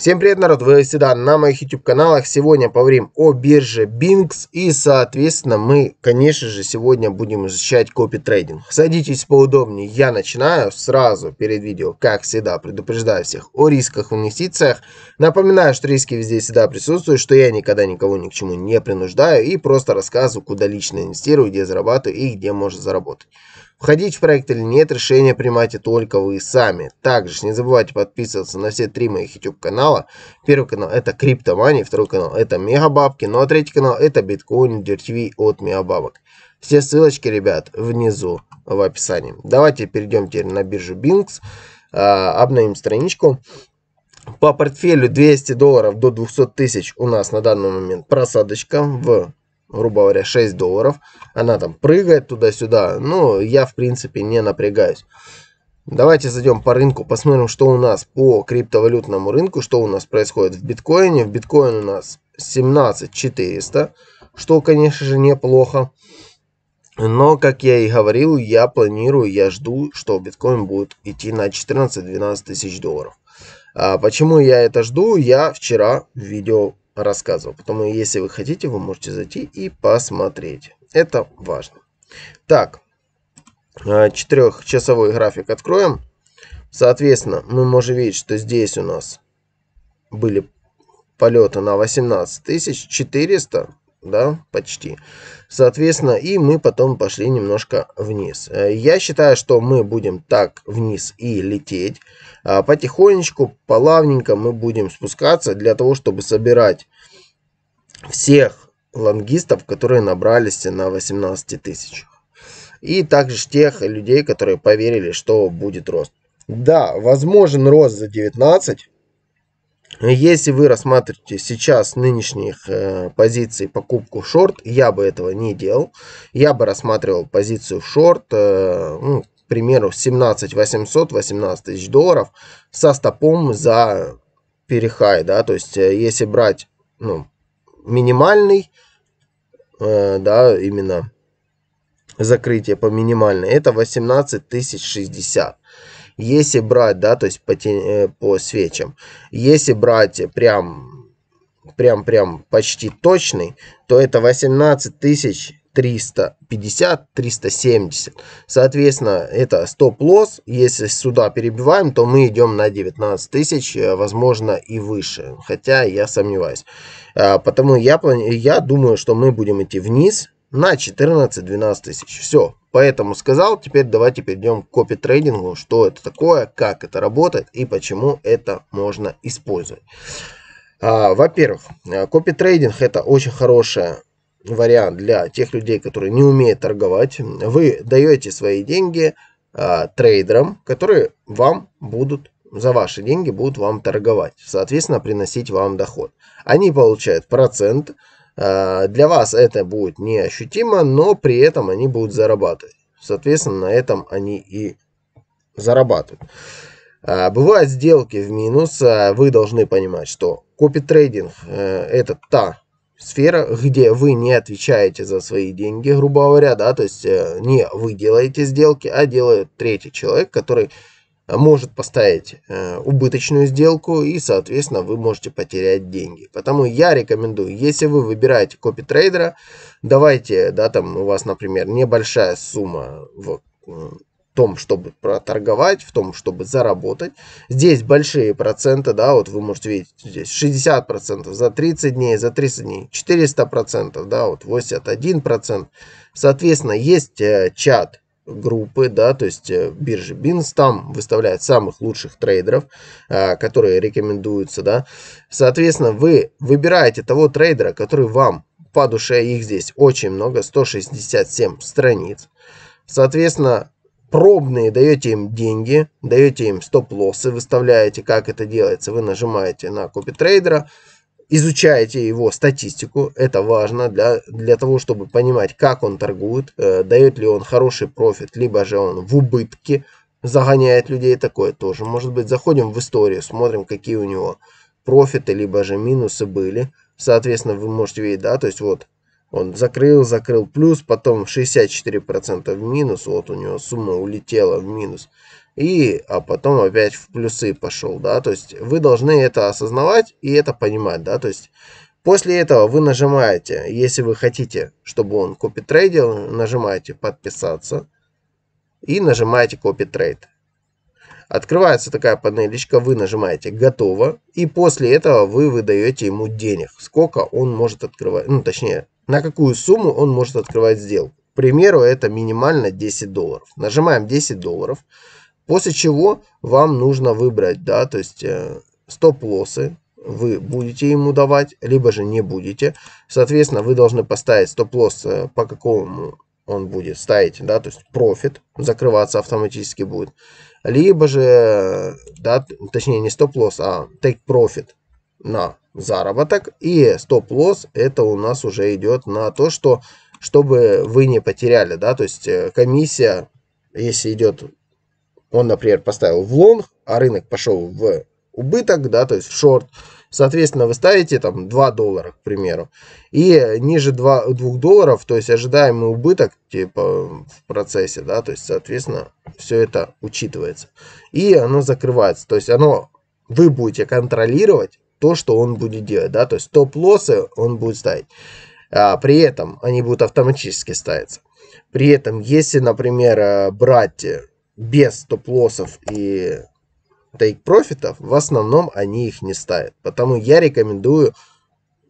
Всем привет, народ! Вы всегда на моих YouTube каналах. Сегодня поговорим о бирже Binx и, соответственно, мы, конечно же, сегодня будем изучать копи-трейдинг. Садитесь поудобнее. Я начинаю сразу перед видео, как всегда, предупреждаю всех о рисках в инвестициях. Напоминаю, что риски везде всегда присутствуют, что я никогда никого ни к чему не принуждаю и просто рассказываю, куда лично инвестирую, где зарабатываю и где можно заработать. Входить в проект или нет, решение принимаете только вы сами. Также не забывайте подписываться на все три моих YouTube канала. Первый канал это Криптомани, второй канал это Мегабабки, ну а третий канал это Биткоин DirTV от Мегабабок. Все ссылочки, ребят, внизу в описании. Давайте перейдем теперь на биржу Бинкс, а, обновим страничку. По портфелю 200 долларов до 200 тысяч у нас на данный момент просадочка в грубо говоря, 6 долларов. Она там прыгает туда-сюда, но ну, я, в принципе, не напрягаюсь. Давайте зайдем по рынку, посмотрим, что у нас по криптовалютному рынку, что у нас происходит в биткоине. В биткоин у нас 17400, что, конечно же, неплохо. Но, как я и говорил, я планирую, я жду, что биткоин будет идти на 14-12 тысяч долларов. А почему я это жду? Я вчера в видео рассказывал. Потому э, если вы хотите, вы можете зайти и посмотреть. Это важно. Так, э, четырехчасовой график откроем. Соответственно, мы можем видеть, что здесь у нас были полеты на 18 400 да, почти. Соответственно, и мы потом пошли немножко вниз. Э, я считаю, что мы будем так вниз и лететь. А, потихонечку, плавненько мы будем спускаться для того, чтобы собирать всех лонгистов, которые набрались на 18 тысяч. И также тех людей, которые поверили, что будет рост. Да, возможен рост за 19, если вы рассматриваете сейчас нынешних э, позиций покупку шорт, я бы этого не делал. Я бы рассматривал позицию шорт, э, ну, к примеру, 17 800, 18 тысяч долларов со стопом за перехай. Да? То есть, э, если брать ну, минимальный, э, да, именно закрытие по минимальной, это 18 тысяч 60. Если брать, да, то есть по, тень, э, по свечам. Если брать прям, прям, прям почти точный, то это 18 тысяч 350-370. Соответственно, это стоп-лосс. Если сюда перебиваем, то мы идем на 19 тысяч, э, возможно, и выше. Хотя я сомневаюсь. А, потому я, я думаю, что мы будем идти вниз на 14-12 тысяч. Все, Поэтому сказал, теперь давайте перейдем к копи-трейдингу, что это такое, как это работает и почему это можно использовать. А, во-первых, э, копи-трейдинг это очень хороший вариант для тех людей, которые не умеют торговать. Вы даете свои деньги а, трейдерам, которые вам будут за ваши деньги будут вам торговать, соответственно, приносить вам доход. Они получают процент, а, для вас это будет неощутимо, но при этом они будут зарабатывать. Соответственно, на этом они и зарабатывают. А, бывают сделки в минус. А, вы должны понимать, что копи-трейдинг э, – это та сфера, где вы не отвечаете за свои деньги, грубо говоря, да, то есть э, не вы делаете сделки, а делает третий человек, который может поставить э, убыточную сделку и, соответственно, вы можете потерять деньги. Поэтому я рекомендую, если вы выбираете копи трейдера, давайте, да, там у вас, например, небольшая сумма в э, том, чтобы проторговать, в том, чтобы заработать. Здесь большие проценты, да, вот вы можете видеть, здесь 60% за 30 дней, за 30 дней 400%, да, вот 81%. Соответственно, есть э, чат группы, да, то есть э, биржи BINS там выставляет самых лучших трейдеров, э, которые рекомендуются, да. Соответственно, вы выбираете того трейдера, который вам по душе, их здесь очень много, 167 страниц. Соответственно, пробные, даете им деньги, даете им стоп-лоссы, выставляете, как это делается. Вы нажимаете на копи трейдера, изучайте его статистику, это важно для, для того, чтобы понимать, как он торгует, э, дает ли он хороший профит, либо же он в убытке загоняет людей, такое тоже может быть. Заходим в историю, смотрим, какие у него профиты, либо же минусы были. Соответственно, вы можете видеть, да, то есть вот он закрыл, закрыл плюс, потом 64% в минус, вот у него сумма улетела в минус. И, а потом опять в плюсы пошел, да, то есть вы должны это осознавать и это понимать, да, то есть после этого вы нажимаете, если вы хотите, чтобы он копи трейдил, нажимаете подписаться и нажимаете копи трейд. Открывается такая панелечка, вы нажимаете «Готово», и после этого вы выдаете ему денег, сколько он может открывать, ну, точнее, на какую сумму он может открывать сделку. К примеру, это минимально 10 долларов. Нажимаем 10 долларов, после чего вам нужно выбрать, да, то есть э, стоп-лоссы, вы будете ему давать, либо же не будете. Соответственно, вы должны поставить стоп-лосс, э, по какому он будет ставить, да, то есть профит, закрываться автоматически будет. Либо же, э, да, точнее не стоп-лосс, а take profit на заработок. И стоп-лосс это у нас уже идет на то, что чтобы вы не потеряли, да, то есть э, комиссия, если идет, он, например, поставил в лонг, а рынок пошел в убыток, да, то есть в шорт, соответственно, вы ставите там 2 доллара, к примеру, и ниже 2, 2 долларов, то есть ожидаемый убыток типа в процессе, да, то есть, соответственно, все это учитывается. И оно закрывается, то есть оно, вы будете контролировать то, что он будет делать, да, то есть стоп лоссы он будет ставить. А, при этом они будут автоматически ставиться. При этом, если, например, э, брать без стоп лоссов и тейк-профитов, в основном они их не ставят. Потому я рекомендую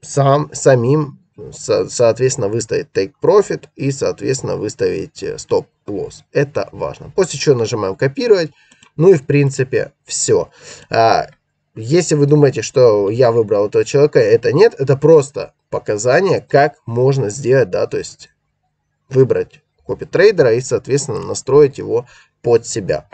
сам, самим, со, соответственно, выставить take profit и, соответственно, выставить э, стоп-лосс. Это важно. После чего нажимаем копировать. Ну и, в принципе, все. А, если вы думаете, что я выбрал этого человека, это нет, это просто показание, как можно сделать, да, то есть выбрать копи трейдера и, соответственно, настроить его под себя.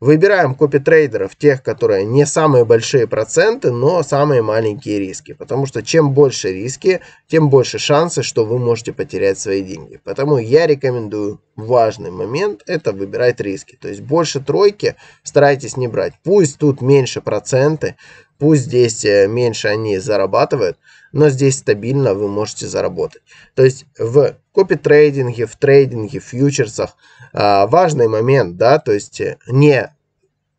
Выбираем копи-трейдеров, тех, которые не самые большие проценты, но самые маленькие риски. Потому что чем больше риски, тем больше шансы, что вы можете потерять свои деньги. Поэтому я рекомендую важный момент – это выбирать риски. То есть больше тройки старайтесь не брать. Пусть тут меньше проценты, Пусть здесь э, меньше они зарабатывают, но здесь стабильно вы можете заработать. То есть в копи-трейдинге, в трейдинге, в фьючерсах а, важный момент, да, то есть э, не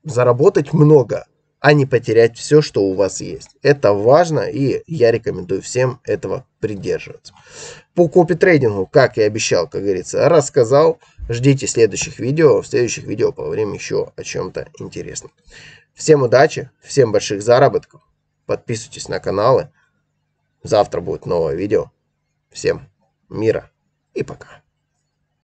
заработать много, а не потерять все, что у вас есть. Это важно, и я рекомендую всем этого придерживаться. По копи-трейдингу, как и обещал, как говорится, рассказал. Ждите следующих видео. В следующих видео поговорим еще о чем-то интересном. Всем удачи, всем больших заработков. Подписывайтесь на каналы. Завтра будет новое видео. Всем мира и пока.